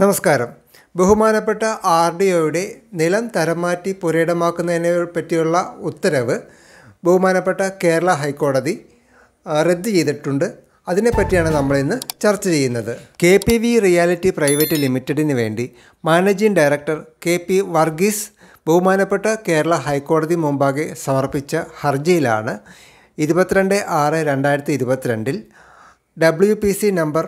നമസ്കാരം ബഹുമാനപ്പെട്ട R D ഒയുടെ നിലം തരംമാറ്റി പുരയിടമാക്കുന്നതിനെ പറ്റിയുള്ള ഉത്തരവ് ബഹുമാനപ്പെട്ട കേരള ഹൈക്കോടതി റദ്ദ് ചെയ്തിട്ടുണ്ട് അതിനെപ്പറ്റിയാണ് നമ്മളിന്ന് ചർച്ച ചെയ്യുന്നത് K P V reality private ലിമിറ്റഡിന് വേണ്ടി managing director K P Varghese ബഹുമാനപ്പെട്ട കേരള ഹൈക്കോടതി മുമ്പാകെ സമർപ്പിച്ച ഹർജിയിലാണ് ഇരുപത്തിരണ്ട് ആറ് രണ്ടായിരത്തി ഇരുപത്തിരണ്ടിൽ ഡബ്ല്യു പി സി നമ്പർ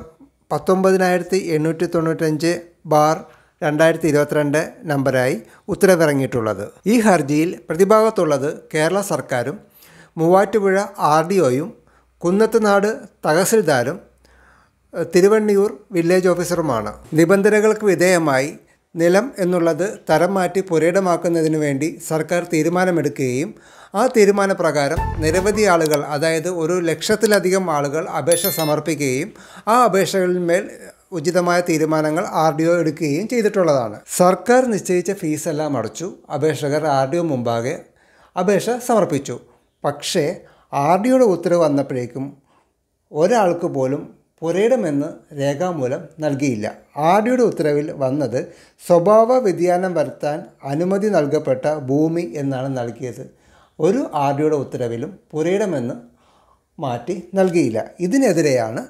പത്തൊമ്പതിനായിരത്തി എണ്ണൂറ്റി തൊണ്ണൂറ്റഞ്ച് ബാർ രണ്ടായിരത്തി ഇരുപത്തിരണ്ട് നമ്പരായി ഉത്തരവിറങ്ങിയിട്ടുള്ളത് ഈ ഹർജിയിൽ പ്രതിഭാഗത്തുള്ളത് കേരള സർക്കാരും മൂവാറ്റുപുഴ ആർ ഡി ഒയും കുന്നത്തുനാട് തഹസിൽദാരും തിരുവണ്ണിയൂർ വില്ലേജ് ഓഫീസറുമാണ് നിബന്ധനകൾക്ക് വിധേയമായി നിലം എന്നുള്ളത് തരം മാറ്റി പുരയിടമാക്കുന്നതിന് വേണ്ടി സർക്കാർ തീരുമാനമെടുക്കുകയും ആ തീരുമാനപ്രകാരം നിരവധി ആളുകൾ അതായത് ഒരു ലക്ഷത്തിലധികം ആളുകൾ അപേക്ഷ സമർപ്പിക്കുകയും ആ അപേക്ഷകളിന്മേൽ ഉചിതമായ തീരുമാനങ്ങൾ ആർ ഡി ഒ എടുക്കുകയും ചെയ്തിട്ടുള്ളതാണ് സർക്കാർ നിശ്ചയിച്ച ഫീസെല്ലാം അടച്ചു അപേക്ഷകർ ആർ ഡി ഒ മുമ്പാകെ അപേക്ഷ സമർപ്പിച്ചു പക്ഷേ ആർ ഡി ഒയുടെ ഉത്തരവ് വന്നപ്പോഴേക്കും ഒരാൾക്ക് പോലും പുരയിടമെന്ന് രേഖാമൂലം നൽകിയില്ല ആർഡിയുടെ ഉത്തരവിൽ വന്നത് സ്വഭാവ വ്യതിയാനം വരുത്താൻ അനുമതി നൽകപ്പെട്ട ഭൂമി എന്നാണ് നൽകിയത് ഒരു ആർഡിയുടെ ഉത്തരവിലും പുരയിടമെന്ന് മാറ്റി നൽകിയില്ല ഇതിനെതിരെയാണ്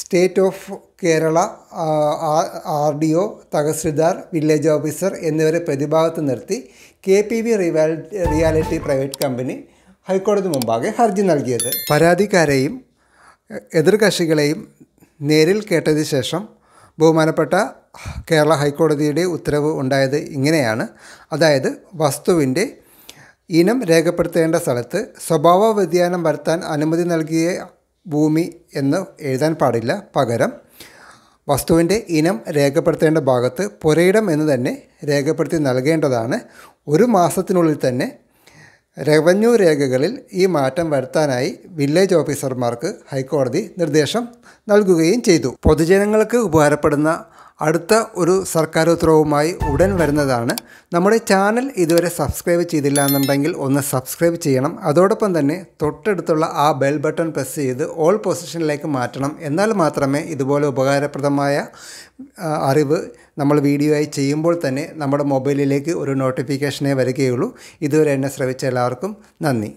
state of Kerala R D O തഹസിൽദാർ വില്ലേജ് ഓഫീസർ എന്നിവരെ പ്രതിഭാഗത്ത് നിർത്തി K P V reality private company ഹൈക്കോടതി മുമ്പാകെ ഹർജി നൽകിയത് പരാതിക്കാരെയും എതിർ കക്ഷികളെയും നേരിൽ കേട്ടതിന് ശേഷം ബഹുമാനപ്പെട്ട കേരള ഹൈക്കോടതിയുടെ ഉത്തരവ് ഉണ്ടായത് ഇങ്ങനെയാണ് അതായത് വസ്തുവിൻ്റെ ഇനം രേഖപ്പെടുത്തേണ്ട സ്ഥലത്ത് സ്വഭാവ വ്യതിയാനം വരുത്താൻ അനുമതി നൽകിയ ഭൂമി എന്ന് എഴുതാൻ പാടില്ല പകരം വസ്തുവിൻ്റെ ഇനം രേഖപ്പെടുത്തേണ്ട ഭാഗത്ത് പുരയിടം എന്ന് തന്നെ രേഖപ്പെടുത്തി നൽകേണ്ടതാണ് ഒരു മാസത്തിനുള്ളിൽ തന്നെ റവന്യൂ രേഖകളിൽ ഈ മാറ്റം വരുത്താനായി വില്ലേജ് ഓഫീസർമാർക്ക് ഹൈക്കോടതി നിർദ്ദേശം നൽകുകയും ചെയ്തു പൊതുജനങ്ങൾക്ക് ഉപകാരപ്പെടുന്ന അടുത്ത ഒരു സർക്കാർ ഉത്തരവുമായി ഉടൻ വരുന്നതാണ് നമ്മുടെ ചാനൽ ഇതുവരെ സബ്സ്ക്രൈബ് ചെയ്തില്ല എന്നുണ്ടെങ്കിൽ ഒന്ന് സബ്സ്ക്രൈബ് ചെയ്യണം അതോടൊപ്പം തന്നെ തൊട്ടടുത്തുള്ള ആ ബെൽ ബട്ടൺ പ്രസ് ചെയ്ത് ഓൾ പൊസിഷനിലേക്ക് മാറ്റണം എന്നാൽ മാത്രമേ ഇതുപോലെ ഉപകാരപ്രദമായ അറിവ് നമ്മൾ വീഡിയോ ആയി ചെയ്യുമ്പോൾ തന്നെ നമ്മുടെ മൊബൈലിലേക്ക് ഒരു നോട്ടിഫിക്കേഷനെ വരികയുള്ളൂ ഇതുവരെ എന്നെ ശ്രമിച്ച എല്ലാവർക്കും നന്ദി